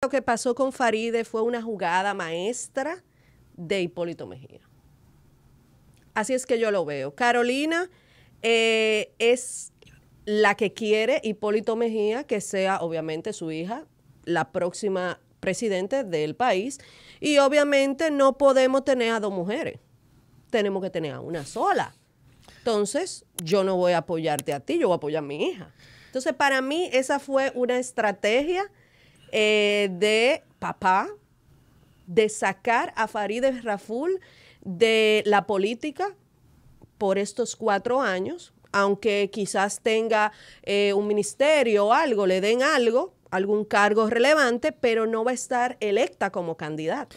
Lo que pasó con Faride fue una jugada maestra de Hipólito Mejía. Así es que yo lo veo. Carolina eh, es la que quiere Hipólito Mejía que sea obviamente su hija la próxima presidente del país. Y obviamente no podemos tener a dos mujeres. Tenemos que tener a una sola. Entonces, yo no voy a apoyarte a ti, yo voy a apoyar a mi hija. Entonces, para mí esa fue una estrategia eh, de papá, de sacar a Farideh Raful de la política por estos cuatro años, aunque quizás tenga eh, un ministerio o algo, le den algo, algún cargo relevante, pero no va a estar electa como candidata.